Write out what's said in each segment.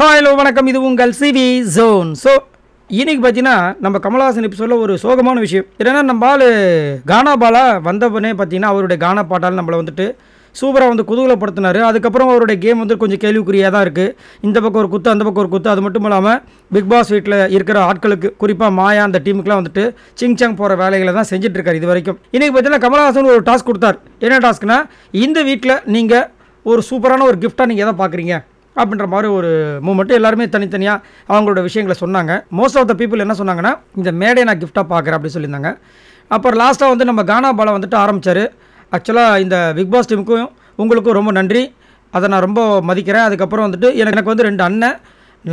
hello வணக்கம் இது உங்கள் சிவி ஜோன் ஸோ இன்றைக்கி பார்த்தீங்கன்னா நம்ம கமலஹாசன் எபிசோடில் ஒரு சோகமான விஷயம் என்னென்னா நம்ம ஆள் கானா பாலா வந்தப்பனே பார்த்தீங்கன்னா அவருடைய கானா பாட்டால் நம்மளை வந்துட்டு சூப்பராக வந்து குதூகலப்படுத்தினார் அதுக்கப்புறம் அவருடைய கேம் வந்து கொஞ்சம் கேள்விக்குரியாக தான் இருக்குது இந்த பக்கம் ஒரு குத்து அந்த பக்கம் ஒரு குத்து அது மட்டும் இல்லாமல் பிக் பாஸ் வீட்டில் இருக்கிற ஆட்களுக்கு குறிப்பாக மாயா அந்த டீமுக்குலாம் வந்துட்டு சிங் சாங் போகிற வேலைகளை தான் செஞ்சிட்ருக்காரு இது வரைக்கும் இன்றைக்கி பார்த்தீங்கன்னா கமல்ஹாசன் ஒரு டாஸ்க் கொடுத்தார் என்ன டாஸ்க்னால் இந்த வீட்டில் நீங்கள் ஒரு சூப்பரான ஒரு கிஃப்டாக நீங்கள் எதை பார்க்குறீங்க அப்படின்ற மாதிரி ஒரு மூமெண்ட்டு எல்லாருமே தனித்தனியாக அவங்களோட விஷயங்களை சொன்னாங்க மோஸ்ட் ஆஃப் த பீப்புள் என்ன சொன்னாங்கன்னா இந்த மேடை நான் கிஃப்டாக பார்க்குறேன் அப்படின்னு சொல்லியிருந்தாங்க அப்புறம் லாஸ்ட்டாக வந்து நம்ம கானா பாலை வந்துட்டு ஆரம்பித்தார் ஆக்சுவலாக இந்த பிக் பாஸ் டீமுக்கும் உங்களுக்கும் ரொம்ப நன்றி அதை நான் ரொம்ப மதிக்கிறேன் அதுக்கப்புறம் வந்துட்டு எனக்கு வந்து ரெண்டு அண்ணன்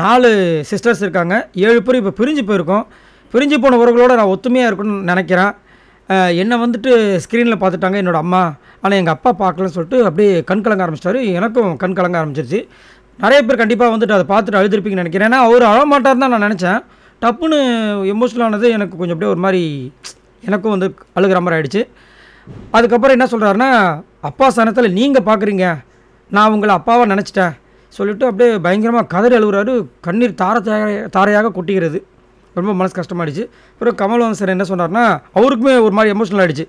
நாலு சிஸ்டர்ஸ் இருக்காங்க ஏழு பேர் இப்போ பிரிஞ்சு போயிருக்கோம் பிரிஞ்சு போன உறவுகளோடு நான் ஒத்துமையாக இருக்கணும்னு நினைக்கிறேன் என்னை வந்துட்டு ஸ்க்ரீனில் பார்த்துட்டாங்க என்னோடய அம்மா ஆனால் எங்கள் அப்பா பார்க்கலன்னு சொல்லிட்டு அப்படியே கண் கலங்க ஆரம்பிச்சிட்டாரு எனக்கும் கண் கலங்க ஆரம்பிச்சிருச்சு நிறைய பேர் கண்டிப்பாக வந்துட்டு அதை பார்த்துட்டு அழுதுருப்பீங்கன்னு நினைக்கிறேன் ஏன்னா அவர் அழமாட்டார் தான் நான் நினச்சேன் டப்புன்னு எமோஷனல் ஆனது எனக்கு கொஞ்சம் அப்படியே ஒரு மாதிரி எனக்கும் வந்து அழுகிற மாதிரி ஆகிடுச்சு அதுக்கப்புறம் என்ன சொல்கிறாருன்னா அப்பா சனத்தில் நீங்கள் பார்க்குறீங்க நான் உங்களை அப்பாவாக நினச்சிட்டேன் சொல்லிவிட்டு அப்படியே பயங்கரமாக கதறி அழுகுறாரு கண்ணீர் தார தாரையாக கொட்டிக்கிறது ரொம்ப மனசு கஷ்டமாயிடுச்சு அப்புறம் கமல்வன் சார் என்ன சொன்னார்னா அவருக்குமே ஒரு மாதிரி எமோஷனல் ஆகிடுச்சு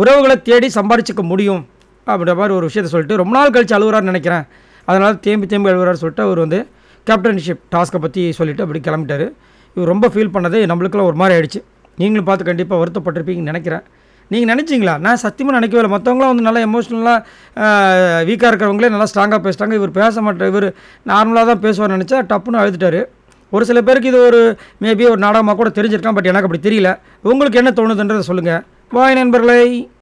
உறவுகளை தேடி சம்பாதிச்சிக்க முடியும் அப்படின்ற மாதிரி ஒரு விஷயத்த சொல்லிட்டு ரொம்ப நாள் கழித்து அழுகுறாருன்னு நினைக்கிறேன் அதனால் தேம்பி தேம்பி எழுவார் சொல்லிட்டு அவர் வந்து கேப்டன்ஷிப் டாஸ்க்கை பற்றி சொல்லிவிட்டு அப்படி கிளம்பிட்டார் இவர் ரொம்ப ஃபீல் பண்ணது நம்மளுக்குலாம் ஒரு மாதிரி ஆகிடுச்சு நீங்களும் பார்த்து கண்டிப்பாக வருத்தப்பட்டிருப்பீங்கன்னு நினைக்கிறேன் நீங்கள் நினச்சிங்களா நான் சத்தியமாக நினைக்கவே இல்லை மற்றவங்களாம் வந்து நல்லா எமோஷ்னலாக வீக்காக இருக்கிறவங்களே நல்லா ஸ்ட்ராங்காக பேசிட்டாங்க இவர் பேச மாட்டார் இவர் நார்மலாக தான் பேசுவார் நினச்சா டப்புன்னு அழுதுட்டார் ஒரு சில பேருக்கு இது ஒரு மேபி ஒரு நாடகமாக கூட தெரிஞ்சிருக்கான் பட் எனக்கு அப்படி தெரியல உங்களுக்கு என்ன தோணுதுன்றதை சொல்லுங்கள் வாய் நண்பர்களை